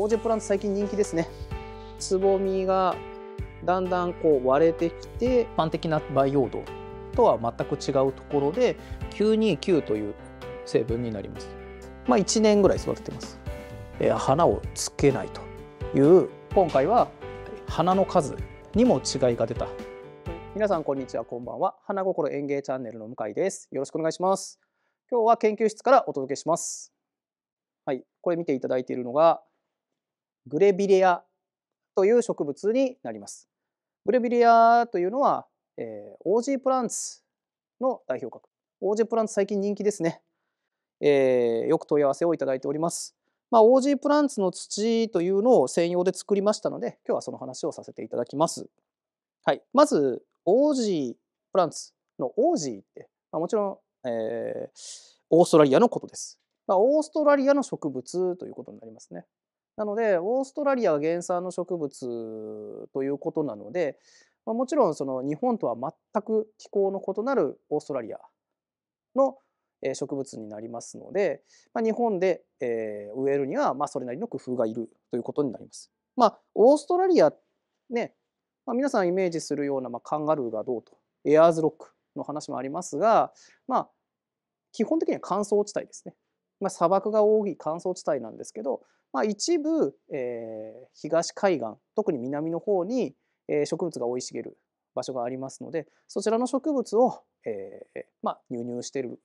オージェプランツ最近人気ですね。つぼみがだんだんこう割れてきて一般的な培養土とは全く違うところで929という成分になります。まあ、1年ぐらい育ててます。えー、花をつけないという今回は花の数にも違いが出た。皆さんこんにちはこんばんは花心園芸チャンネルの向井です。よろしくお願いします。今日は研究室からお届けします。はい、これ見ていただいているのがグレビレアという植物になります。グレビレアというのは、えー、オージープランツの代表格。オージープランツ最近人気ですね。えー、よく問い合わせをいただいております。まあ、オージープランツの土というのを専用で作りましたので、今日はその話をさせていただきます。はい、まず、オージープランツのオージーって、まあ、もちろん、えー、オーストラリアのことです。まあ、オーストラリアの植物ということになりますね。なのでオーストラリア原産の植物ということなので、まあ、もちろんその日本とは全く気候の異なるオーストラリアの植物になりますので、まあ、日本で、え植えるにはまそれなりの工夫がいるということになります。まあ、オーストラリアね、まあ、皆さんイメージするような、まカンガルーがどうとエアーズロックの話もありますが、まあ、基本的には乾燥地帯ですね。まあ、砂漠が多い乾燥地帯なんですけど、まあ、一部、えー、東海岸特に南の方に、えー、植物が生い茂る場所がありますのでそちらの植物を、えーまあ、輸入している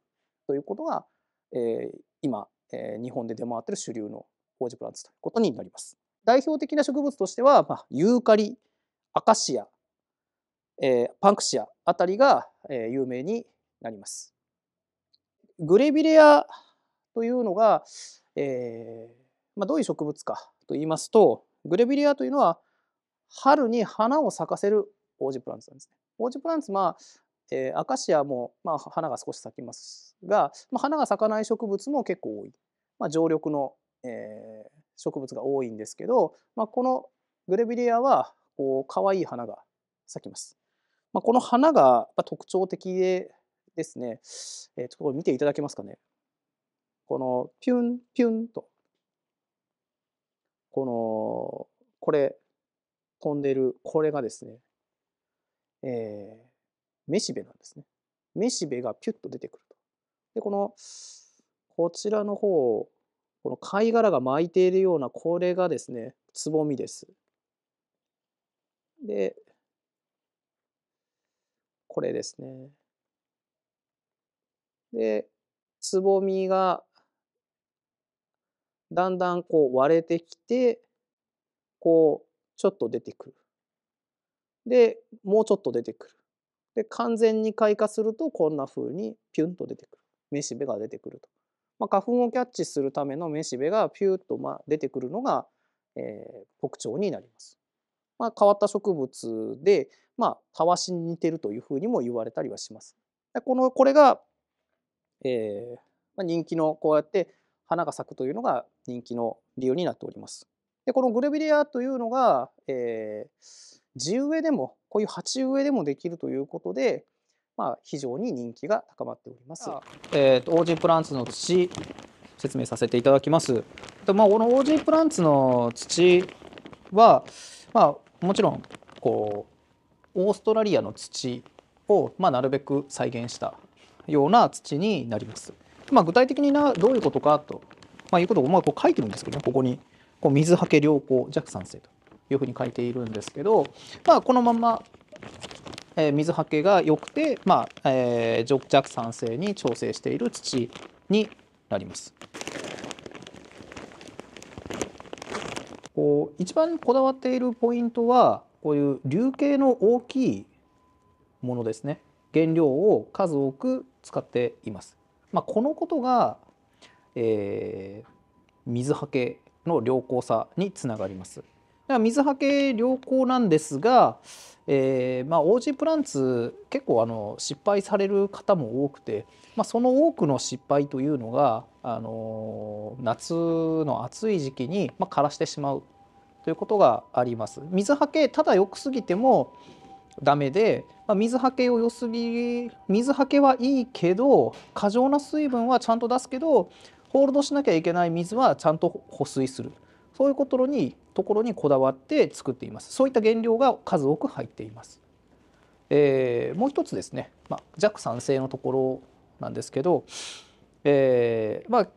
ということが、えー、今、えー、日本で出回っている主流のホプランツということになります。代表的な植物としては、まあ、ユーカリアカシア、えー、パンクシアあたりが、えー、有名になります。グレビレアというのが、えー、まあ、どういう植物かと言いますとグレビリアというのは春に花を咲かせるオージプランツなんですね。オージプランツ、まあえー、アカシアも、まあ、花が少し咲きますが、まあ、花が咲かない植物も結構多い、まあ、常緑の、えー、植物が多いんですけど、まあ、このグレビリアはこう可愛い花が咲きます。まあ、この花が特徴的でですね、えー、ちょっと見ていただけますかね。このピュンピュンと、この、これ、飛んでる、これがですね、えー、めしべなんですね。めしべがピュッと出てくると。で、この、こちらの方、この貝殻が巻いているような、これがですね、つぼみです。で、これですね。で、つぼみがだんだんこう割れてきてこうちょっと出てくる。でもうちょっと出てくる。で完全に開花するとこんな風にピュンと出てくる。めしべが出てくると。まあ、花粉をキャッチするためのめしべがピューッとまあ出てくるのが、えー、特徴になります。まあ、変わった植物で、まあ、たわしに似てるというふうにも言われたりはします。このこれが、えーまあ、人気のこうやって花が咲くというのが人気の理由になっております。でこのグレビレアというのが、えー、地植えでもこういう鉢植えでもできるということで、まあ、非常に人気が高まっております。えーと、とオージープランツの土説明させていただきます。とまあ、このオージープランツの土は、まあ、もちろんこうオーストラリアの土を、まあ、なるべく再現したような土になります。まあ、具体的になどういうことかと、まあ、いうことをまあこう書いてるんですけどねここにこう水はけ良好弱酸性というふうに書いているんですけど、まあ、このまま、えー、水はけが良くて、まあえー、弱酸性に調整している土になります。こう一番こだわっているポイントはこういう流形の大きいものですね原料を数多く使っています。まあ、このことが、えー、水はけの良好さにつながります。だから水はけ良好なんですが、えーまあ、OG プランツ結構あの失敗される方も多くて、まあ、その多くの失敗というのが、あのー、夏の暑い時期に、まあ、枯らしてしまうということがあります。水はけただ良くすぎてもダメで、まあ、水はけを良すぎ水はけはいいけど過剰な水分はちゃんと出すけどホールドしなきゃいけない水はちゃんと保水するそういうことにところにこだわって作っていますそういった原料が数多く入っています。えー、もう一つですね、まあ、弱酸性のところなんですけど、えー、ま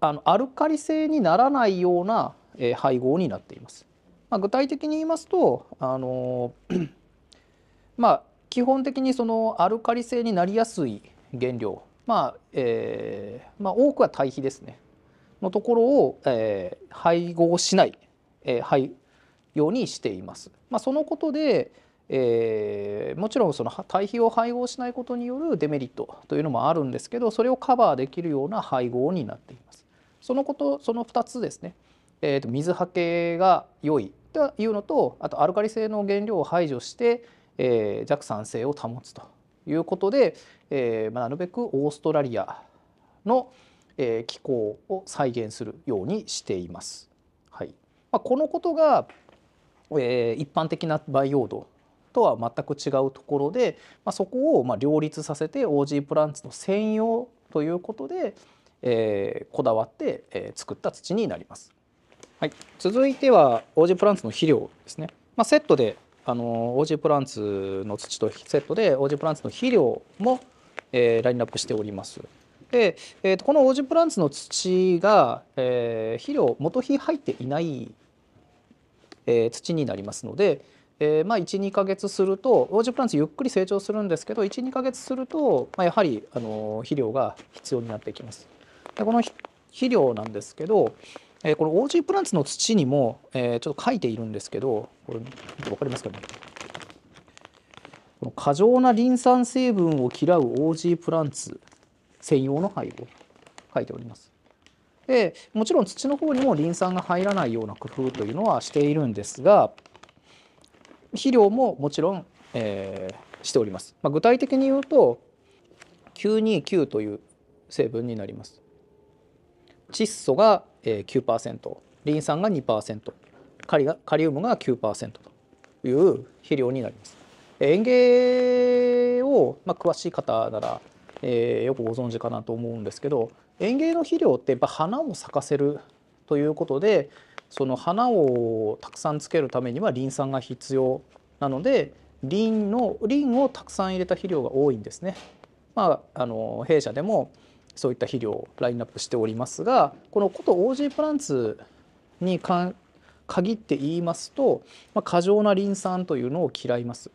あ、あのアルカリ性にならないような配合になっています。まあ、具体的に言いますとあのまあ、基本的にそのアルカリ性になりやすい原料、まあえーまあ、多くは堆肥ですねのところを、えー、配合しない、えー、配ようにしています。まあ、そのことで、えー、もちろんその堆肥を配合しないことによるデメリットというのもあるんですけどそれをカバーできるような配合になっています。そのことその2つですね、えーと、水はけが良いというのとあとアルカリ性の原料を排除して、えー、弱酸性を保つということで、えー、なるべくオーストラリアの、えー、気候を再現するようにしています。はいまあ、このことが、えー、一般的な培養土とは全く違うところで、まあ、そこをまあ両立させて OG プランツの専用ということで、えー、こだわって、えー、作った土になります。はい、続いては OG プランツの肥料ですね。まあ、セットであのオージープランツの土とセットでオージープランツの肥料も、えー、ラインナップしております。で、えー、とこのオージープランツの土が、えー、肥料元肥入っていない、えー、土になりますので、えー、まあ12か月するとオージープランツゆっくり成長するんですけど12か月すると、まあ、やはりあの肥料が必要になってきます。でこの肥料なんですけど、えー、この OG プランツの土にも、えー、ちょっと書いているんですけどこれ分かりますかねこの過剰なリン酸成分を嫌う OG プランツ専用の配合書いております。でもちろん土の方にもリン酸が入らないような工夫というのはしているんですが肥料ももちろん、えー、しております。まあ、具体的に言うと929という成分になります。窒素が9%リン酸が2%カリカリウムが9%という肥料になります。園芸を、まあ、詳しい方なら、えー、よくご存知かなと思うんですけど園芸の肥料ってやっぱ花を咲かせるということでその花をたくさんつけるためにはリン酸が必要なのでリンのリンをたくさん入れた肥料が多いんですね。まあ、あの弊社でもそういった肥料をラインナップしておりますがこのこと OG プランツに限って言いますと、まあ、過剰なリン酸というのを嫌います。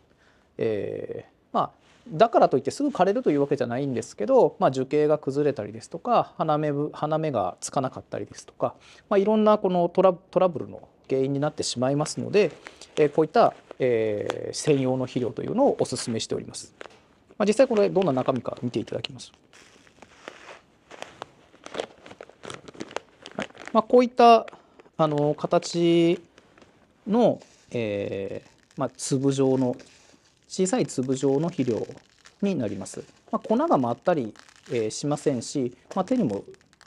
えー、まあ、だからといってすぐ枯れるというわけじゃないんですけど、まあ、樹形が崩れたりですとか花芽花芽がつかなかったりですとか、まあ、いろんなこのトラブルの原因になってしまいますので、えー、こういった、えー、専用の肥料というのをおすすめしております。まあ、実際これどんな中身か見ていただきます。まあ、こういったあの形の、えーまあ、粒状の小さい粒状の肥料になります。まあ、粉が舞ったり、えー、しませんし、まあ、手にも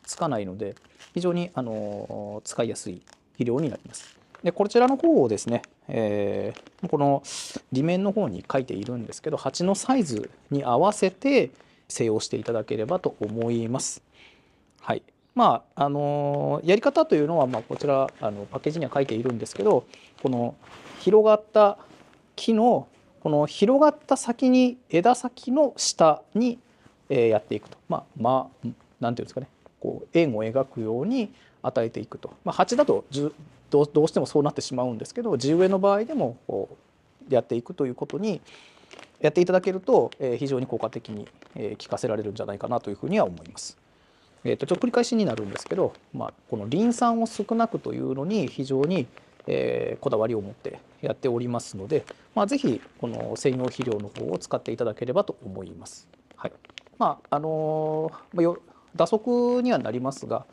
つかないので非常に、あのー、使いやすい肥料になります。でこちらの方をですね、えー、この裏面の方に書いているんですけど鉢のサイズに合わせて施用していただければと思います。はい、まああのやり方というのは、まあ、こちらあのパッケージには書いているんですけどこの広がった木のこの広がった先に枝先の下に、えやっていくとまあまあ何ていうんですかねこう円を描くように与えていくと、まあ、蜂だとどうしてもそうなってしまうんですけど地植えの場合でもこうやっていくということにやっていただけると、え非常に効果的に、え効かせられるんじゃないかなというふうには思います。えー、とちょっと繰り返しになるんですけど、まあ、このリン酸を少なくというのに非常に、えー、こだわりを持ってやっておりますので、まあ、ぜひこの専用肥料の方を使っていただければと思います。はいまああのー、打足にはなりますが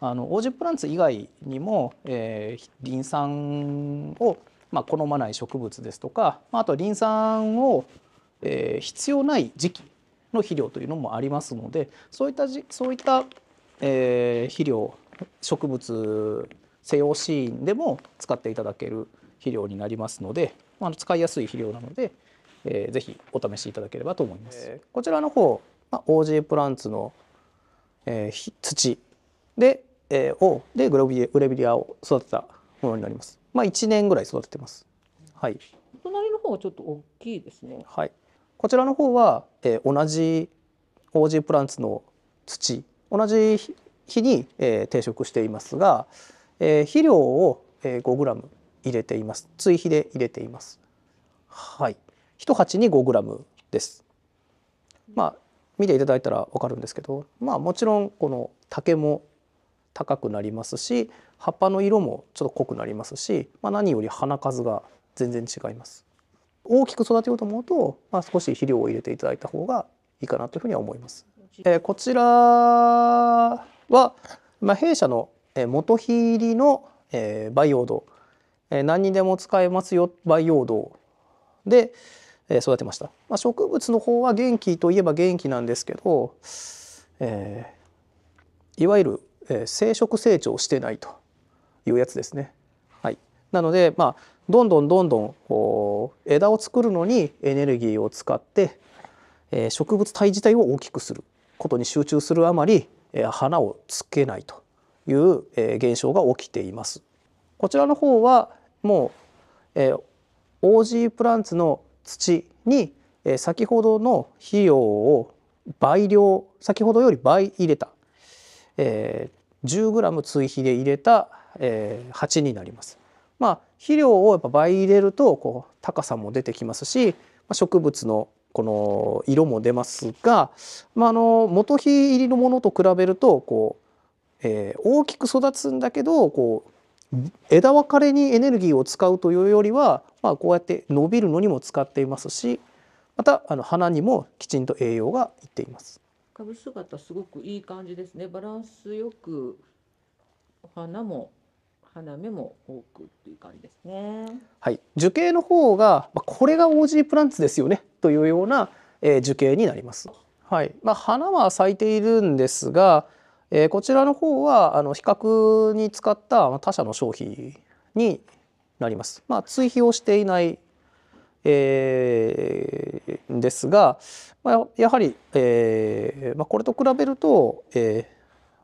あのオージープランツ以外にも、えー、リン酸を、まあ、好まない植物ですとかあとはリン酸を、えー、必要ない時期の肥料というのもありますのでそういったそういった、えー、肥料植物西洋シーンでも使っていただける肥料になりますので、まあ、使いやすい肥料なので、えー、ぜひお試しいただければと思います。えー、こちらの方、まあ、OG プランツの、えー、土で、えー、おでグロビグレビリアを育てたものになります。まあ、1年ぐらい育ててます。はい。隣の方はちょっと大きいですね。はい。こちらの方は、えー、同じオージープランツの土同じ日に、えー、定食していますが、えー、肥料を、えー、5g 入れています追肥で入れていますはい1鉢に 5g ですまあ見ていただいたら分かるんですけどまあもちろんこの竹も高くなりますし葉っぱの色もちょっと濃くなりますし、まあ、何より花数が全然違います大きく育てようと思うと、まあ、少し肥料を入れていただいた方がいいかなというふうには思います。えー、こちらは、まあ、弊社の元肥入りの、え培養土、え何にでも使えますよ培養土で、え育てました、まあ、植物の方は元気といえば元気なんですけど、えー、いわゆる、え生殖成長してないというやつですね。はい、なので、まあどんどんどんどんこう枝を作るのにエネルギーを使って、え植物体自体を大きくすることに集中するあまり、え花をつけないという、え現象が起きています。こちらの方はもう、えー、ジープランツの土に、え先ほどの費用を倍量先ほどより倍入れた、え 10g 追肥で入れた、え鉢になります。まあ、肥料をやっぱ倍入れるとこう高さも出てきますし、まあ、植物のこの色も出ますが、まあ、あの元肥入りのものと比べるとこう、えー、大きく育つんだけどこう枝分かれにエネルギーを使うというよりは、まあ、こうやって伸びるのにも使っていますしまたあの花にもきちんと栄養がいっています。株姿すごくいい感じですね。バランスよくお花も花芽も多くっていう感じですね。はい、樹形の方が、まあ、これがオージープランツですよねというような、えー、樹形になります。はいまあ、花は咲いているんですが、えー、こちらの方はあの比較に使った他社の商品になります。まあ、追肥をしていない、えー、ですが、まあ、やはり、えーまあ、これと比べると、え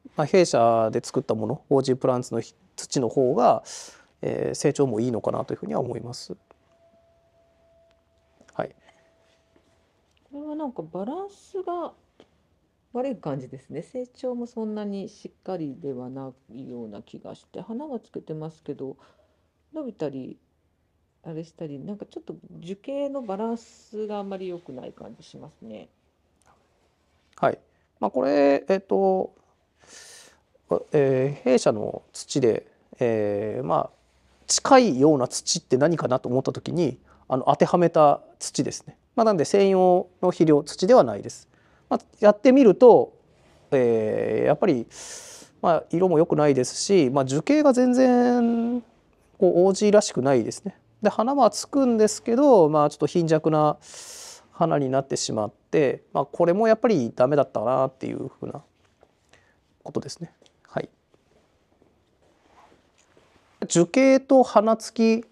ーまあ、弊社で作ったものオージープランツの土の方が、えー、成長もいいのかなというふうには思います。はい。これはなんかバランスが悪い感じですね成長もそんなにしっかりではないような気がして花はつけてますけど伸びたりあれしたりなんかちょっと樹形のバランスがあんまり良くない感じしますね。はい、まあ、これえっ、と、えー、弊社の土でえー、まあ近いような土って何かなと思った時にあの当てはめた土ですね、まあ、なんで専用の肥料土ではないです、まあ、やってみると、えー、やっぱり、まあ、色も良くないですし、まあ、樹形が全然こう OG らしくないですねで花はつくんですけど、まあ、ちょっと貧弱な花になってしまって、まあ、これもやっぱり駄目だったなっていうふうなことですね。樹形と花付き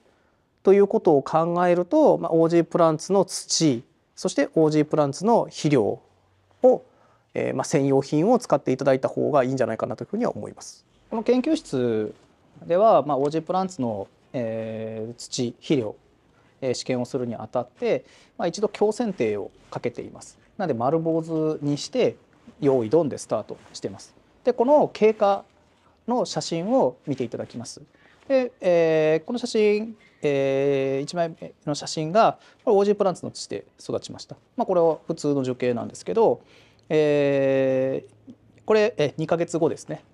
ということを考えると、まあ、OG プランツの土そして OG プランツの肥料を、えー、まあ、専用品を使っていただいた方がいいんじゃないかなというふうには思います。この研究室では、まあ、OG プランツの、えー、土肥料、えー、試験をするにあたって、まあ、一度強剪定をかけています。なので丸坊主にして用意ドンでスタートしてます。でこの経過の写真を見ていただきます。で、えー、この写真、えー、1枚目の写真がこれオージープランツの土で育ちました。まあ、これは普通の樹形なんですけど、えー、これ、えー、2ヶ月後ですね。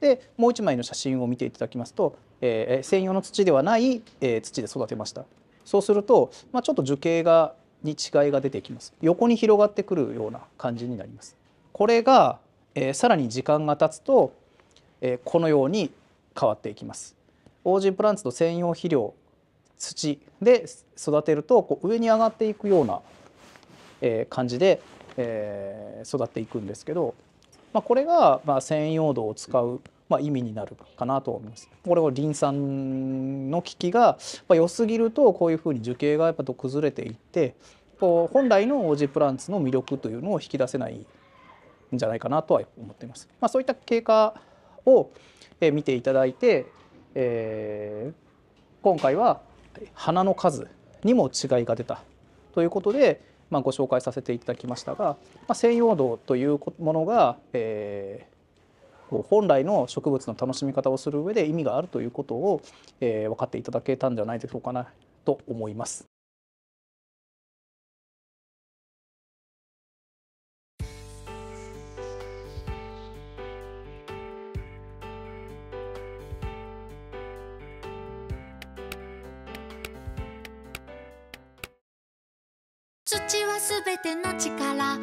でもう1枚の写真を見ていただきますと、えー、専用の土ではない、えー、土で育てました。そうすると、まあ、ちょっと樹形がに違いが出てきます。横に広がってくるような感じになります。これが、えー、さらに時間が経つと、えー、このように変わっていきます。オージープランツの専用肥料土で育てるとこう上に上がっていくような、え感じで、え育っていくんですけど、まあ、これが、ま専用土を使う、ま意味になるかなと思います。これをリン酸の効きが、ま良すぎるとこういうふうに樹形がやっぱと崩れていってこう本来のオージープランツの魅力というのを引き出せないんじゃないかなとは思っています。まあ、そういった経過を見ていただいて、えー、今回は花の数にも違いが出たということで、まあ、ご紹介させていただきましたが、まあ、西道というものが、えー、本来の植物の楽しみ方をする上で意味があるということを、えー、分かっていただけたんじゃないでしょうかなと思います。すべての力